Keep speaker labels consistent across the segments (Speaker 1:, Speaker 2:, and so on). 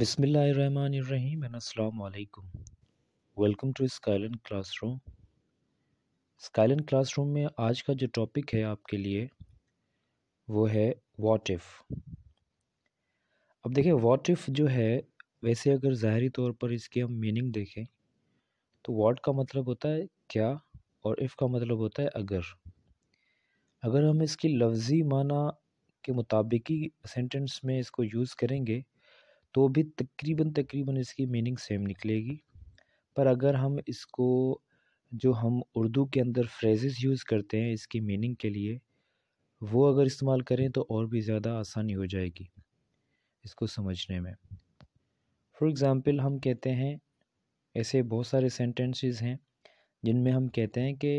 Speaker 1: Bismillahirrahmanirrahim welcome to alaikum. Classroom to classroom में आज का जो टॉपिक है आपके लिए वो है व्हाट इफ़ अब देखिए व्हाट इफ़ जो है वैसे अगर ज़ाहरी तौर पर इसकी हम मीनिंग देखें तो व्हाट का मतलब होता है क्या और इफ़ का मतलब होता है अगर अगर हम इसकी लफ्ज़ी माना के मुताबिक ही सेंटेंस में इसको यूज़ करेंगे तो भी तकरीबन तकरीबन इसकी मीनिंग सेम निकलेगी पर अगर हम इसको जो हम उर्दू के अंदर फ्रेजेस यूज़ करते हैं इसकी मीनिंग के लिए वो अगर इस्तेमाल करें तो और भी ज़्यादा आसानी हो जाएगी इसको समझने में फॉर एग्ज़ाम्पल हम कहते हैं ऐसे बहुत सारे सेंटेंसेस हैं जिनमें हम कहते हैं कि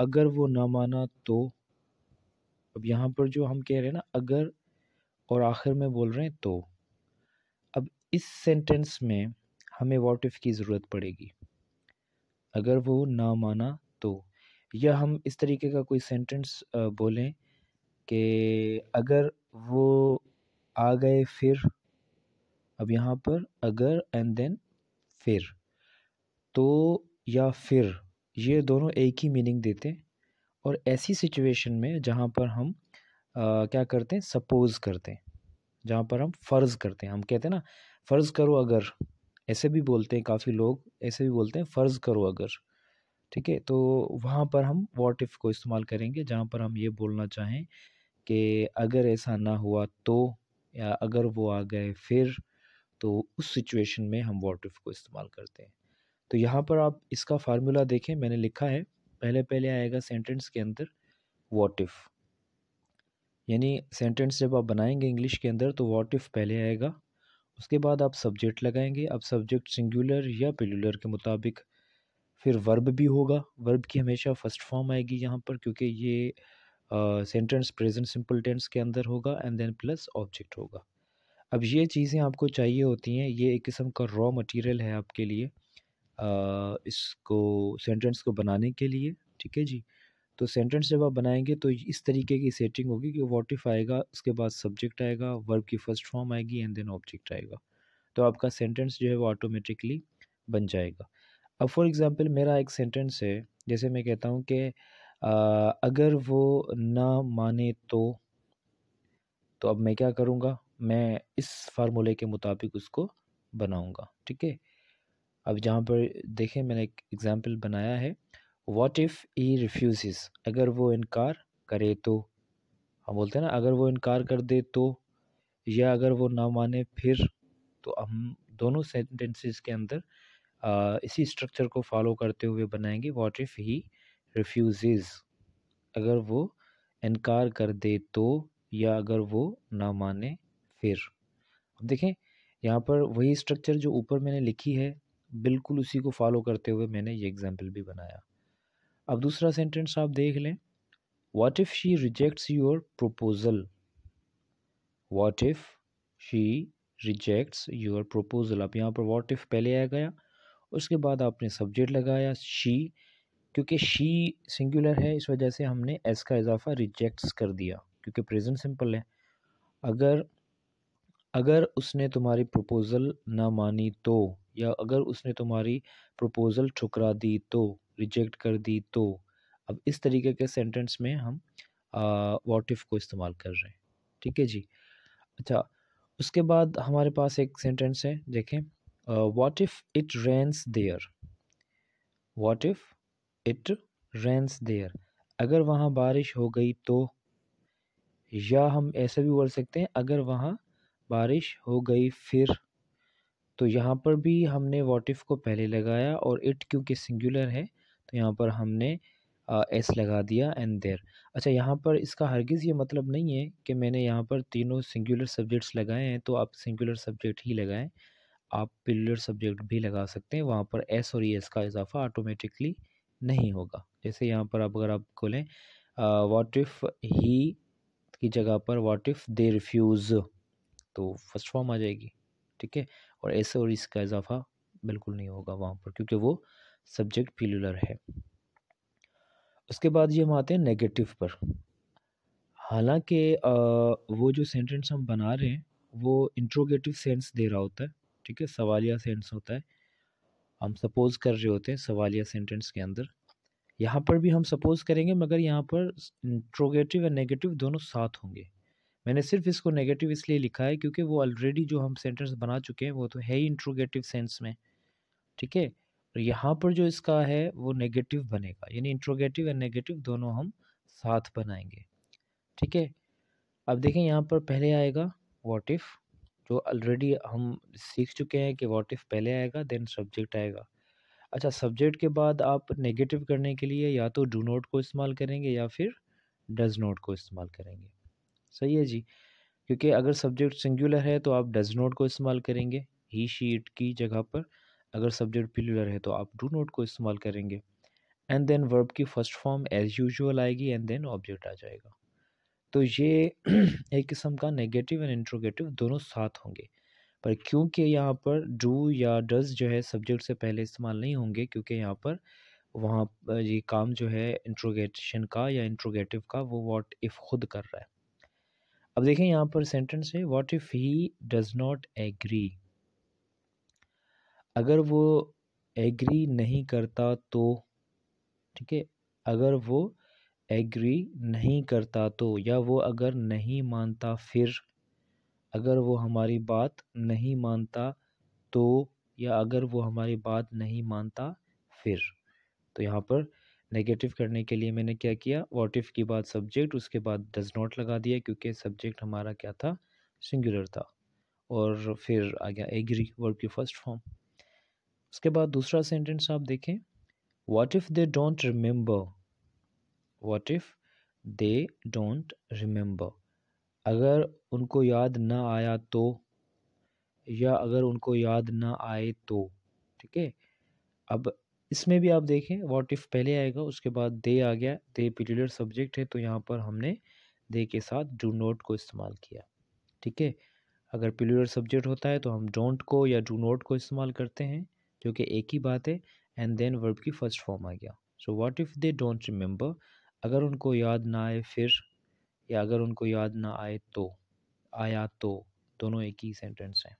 Speaker 1: अगर वो ना माना तो अब यहाँ पर जो हम कह रहे हैं ना अगर और आखिर में बोल रहे हैं तो अब इस सेंटेंस में हमें वॉट इफ़ की ज़रूरत पड़ेगी अगर वो ना माना तो या हम इस तरीके का कोई सेंटेंस बोलें कि अगर वो आ गए फिर अब यहाँ पर अगर एंड देन फिर तो या फिर ये दोनों एक ही मीनिंग देते हैं और ऐसी सिचुएशन में जहाँ पर हम आ, क्या करते हैं सपोज़ करते हैं जहाँ पर हम फ़र्ज़ करते हैं हम कहते हैं ना फ़र्ज़ करो अगर ऐसे भी बोलते हैं काफ़ी लोग ऐसे भी बोलते हैं फ़र्ज़ करो अगर ठीक है तो वहाँ पर हम वॉट इफ़ को इस्तेमाल करेंगे जहाँ पर हम ये बोलना चाहें कि अगर ऐसा ना हुआ तो या अगर वो आ गए फिर तो उस सिचुएशन में हम वॉट इफ़ को इस्तेमाल करते हैं तो यहाँ पर आप इसका फार्मूला देखें मैंने लिखा है पहले पहले आएगा सेंटेंस के अंदर वॉट इफ़ यानी सेंटेंस जब आप बनाएंगे इंग्लिश के अंदर तो वॉट इफ़ पहले आएगा उसके बाद आप सब्जेक्ट लगाएंगे अब सब्जेक्ट सिंगुलर या पिलुलर के मुताबिक फिर वर्ब भी होगा वर्ब की हमेशा फर्स्ट फॉर्म आएगी यहाँ पर क्योंकि ये सेंटेंस प्रेजेंट सिंपल टेंस के अंदर होगा एंड देन प्लस ऑब्जेक्ट होगा अब ये चीज़ें आपको चाहिए होती हैं ये एक किस्म का रॉ मटेरियल है आपके लिए आ, इसको सेंटेंस को बनाने के लिए ठीक है जी तो सेंटेंस जब आप बनाएंगे तो इस तरीके की सेटिंग होगी कि वॉट इफ़ आएगा उसके बाद सब्जेक्ट आएगा वर्ब की फ़र्स्ट फॉर्म आएगी एंड देन ऑब्जेक्ट आएगा तो आपका सेंटेंस जो है वो ऑटोमेटिकली बन जाएगा अब फॉर एग्ज़ाम्पल मेरा एक सेंटेंस है जैसे मैं कहता हूँ कि अगर वो ना माने तो तो अब मैं क्या करूँगा मैं इस फार्मूले के मुताबिक उसको बनाऊँगा ठीक है अब जहाँ पर देखें मैंने एक एग्ज़ाम्पल बनाया है वॉट इफ़ ई रिफ्यूज़ अगर वो इनकार करे तो हम बोलते हैं ना अगर वो इनकार कर दे तो या अगर वो ना माने फिर तो हम दोनों सेंटेंसेस के अंदर आ, इसी स्ट्रक्चर को फॉलो करते हुए बनाएंगे वॉट इफ़ ही रिफ्यूज़ अगर वो इनकार कर दे तो या अगर वो ना माने फिर अब देखें यहाँ पर वही स्ट्रक्चर जो ऊपर मैंने लिखी है बिल्कुल उसी को फॉलो करते हुए मैंने ये एग्ज़ाम्पल भी बनाया अब दूसरा सेंटेंस आप देख लें what if she rejects your proposal what if she rejects your proposal अब यहाँ पर वॉट इफ़ पहले आ गया उसके बाद आपने सब्जेक्ट लगाया शी क्योंकि शी सिंगुलर है इस वजह से हमने एस का इजाफा रिजेक्ट्स कर दिया क्योंकि प्रेजेंट सिंपल है अगर अगर उसने तुम्हारी प्रपोज़ल ना मानी तो या अगर उसने तुम्हारी प्रपोज़ल ठुकरा दी तो रिजेक्ट कर दी तो अब इस तरीके के सेंटेंस में हम वॉट इफ़ को इस्तेमाल कर रहे हैं ठीक है जी अच्छा उसके बाद हमारे पास एक सेंटेंस है देखें what if it rains there what if it rains there अगर वहाँ बारिश हो गई तो या हम ऐसे भी बोल सकते हैं अगर वहाँ बारिश हो गई फिर तो यहाँ पर भी हमने वॉट इफ़ को पहले लगाया और इट क्योंकि सिंगुलर है यहाँ पर हमने एस लगा दिया एंड देर अच्छा यहाँ पर इसका हरगिज़ ये मतलब नहीं है कि मैंने यहाँ पर तीनों सिंगुलर सब्जेक्ट्स लगाए हैं तो आप सिंगुलर सब्जेक्ट ही लगाएं आप पिलर सब्जेक्ट भी लगा सकते हैं वहाँ पर एस और ई एस का इजाफा ऑटोमेटिकली नहीं होगा जैसे यहाँ पर आप अगर आप खोलें वाट इफ़ ही की जगह पर वाट इफ़ दे रिफ्यूज़ तो फर्स्ट फॉर्म आ जाएगी ठीक है और ऐसे और इसका इजाफा बिल्कुल नहीं होगा वहाँ पर क्योंकि वो सब्जेक्ट पिलुलर है उसके बाद ये हम आते हैं नेगेटिव पर हालांकि वो जो सेंटेंस हम बना रहे हैं वो इंट्रोगेटिव सेंस दे रहा होता है ठीक है सवालिया सेंस होता है हम सपोज़ कर रहे होते हैं सवालिया सेंटेंस के अंदर यहाँ पर भी हम सपोज़ करेंगे मगर यहाँ पर इंट्रोगेटिव और नेगेटिव दोनों साथ होंगे मैंने सिर्फ इसको नेगेटिव इसलिए लिखा है क्योंकि वो ऑलरेडी जो हम सेंटेंस बना चुके हैं वो तो है ही इंट्रोगेटिव सेंस में ठीक है तो यहाँ पर जो इसका है वो नेगेटिव बनेगा यानी इंट्रोगेटिव एंड नेगेटिव दोनों हम साथ बनाएंगे ठीक है अब देखें यहाँ पर पहले आएगा वॉट इफ़ जो ऑलरेडी हम सीख चुके हैं कि वॉट इफ़ पहले आएगा देन सब्जेक्ट आएगा अच्छा सब्जेक्ट के बाद आप नेगेटिव करने के लिए या तो डू नोट को इस्तेमाल करेंगे या फिर डज नोट को इस्तेमाल करेंगे सही है जी क्योंकि अगर सब्जेक्ट सिंगुलर है तो आप डज नोट को इस्तेमाल करेंगे ही शीट की जगह पर अगर सब्जेक्ट पिलुलर है तो आप डू नॉट को इस्तेमाल करेंगे एंड देन वर्ब की फर्स्ट फॉर्म एज यूजल आएगी एंड देन ऑब्जेक्ट आ जाएगा तो ये एक किस्म का नेगेटिव एंड इंट्रोगेटिव दोनों साथ होंगे पर क्योंकि यहाँ पर डू या डज जो है सब्जेक्ट से पहले इस्तेमाल नहीं होंगे क्योंकि यहाँ पर वहाँ ये काम जो है इंट्रोगेशन का या इंट्रोगेटिव का वो वॉट इफ़ खुद कर रहा है अब देखें यहाँ पर सेंटेंस है what if he does not agree अगर वो एग्री नहीं करता तो ठीक है अगर वो एग्री नहीं करता तो या वो अगर नहीं मानता फिर अगर वो हमारी बात नहीं मानता तो या अगर वो हमारी बात नहीं मानता फिर तो यहाँ पर नेगेटिव करने के लिए मैंने क्या किया वॉट इफ़ की बात सब्जेक्ट उसके बाद डज नॉट लगा दिया क्योंकि सब्जेक्ट हमारा क्या था सिंगुलर था और फिर आ गया एग्री वर्ड की फर्स्ट फॉर्म उसके बाद दूसरा सेंटेंस आप देखें what if they don't remember what if they don't remember अगर उनको याद ना आया तो या अगर उनको याद ना आए तो ठीक है अब इसमें भी आप देखें वॉट इफ़ पहले आएगा उसके बाद दे आ गया दे पिटुलर सब्जेक्ट है तो यहाँ पर हमने दे के साथ डू नोट को इस्तेमाल किया ठीक है अगर पिलुलर सब्जेक्ट होता है तो हम डोंट को या डू नोट को इस्तेमाल करते हैं क्योंकि एक ही बात है एंड देन वर्ब की फर्स्ट फॉर्म आ गया so what if they don't remember अगर उनको याद ना आए फिर या अगर उनको याद ना आए तो आया तो दोनों एक ही सेंटेंस हैं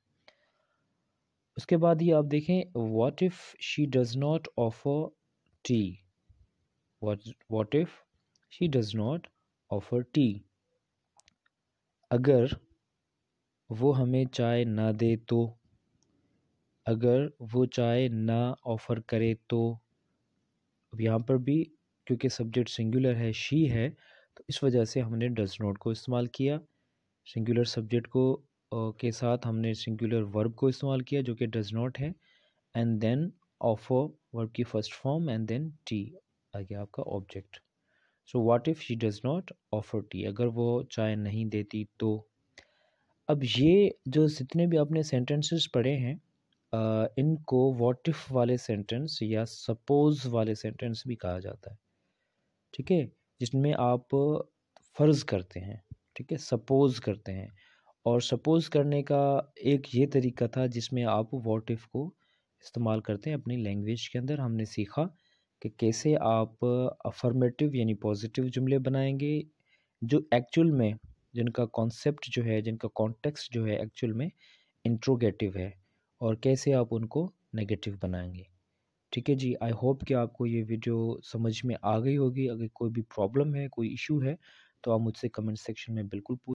Speaker 1: उसके बाद ये आप देखें what if she does not offer tea what if she does not offer tea अगर वो हमें चाय ना दे तो अगर वो चाहे ना ऑफ़र करे तो अब यहाँ पर भी क्योंकि सब्जेक्ट सिंगुलर है शी है तो इस वजह से हमने डज नॉट को इस्तेमाल किया सिंगुलर सब्जेक्ट को के साथ हमने सिंगुलर वर्ब को इस्तेमाल किया जो कि डज नॉट है एंड देन ऑफर वर्ब की first form and then tea आ गया आपका object so what if she does not offer tea अगर वो चाय नहीं देती तो अब ये जो जितने भी आपने सेंटेंसेस पढ़े हैं इनको वॉट इफ़ वाले सेंटेंस या सपोज़ वाले सेंटेंस भी कहा जाता है ठीक है जिसमें आप फ़र्ज़ करते हैं ठीक है सपोज़ करते हैं और सपोज़ करने का एक ये तरीका था जिसमें आप वॉट इफ़ को इस्तेमाल करते हैं अपनी लैंग्वेज के अंदर हमने सीखा कि कैसे आप अफर्मेटिव यानी पॉजिटिव जुमले बनाएंगे जो एक्चुअल में जिनका कॉन्सेप्ट जो है जिनका कॉन्टेक्स्ट जो है एक्चुअल में इंट्रोगेटिव है और कैसे आप उनको नेगेटिव बनाएंगे ठीक है जी आई होप कि आपको ये वीडियो समझ में आ गई होगी अगर कोई भी प्रॉब्लम है कोई इशू है तो आप मुझसे कमेंट सेक्शन में बिल्कुल पूछ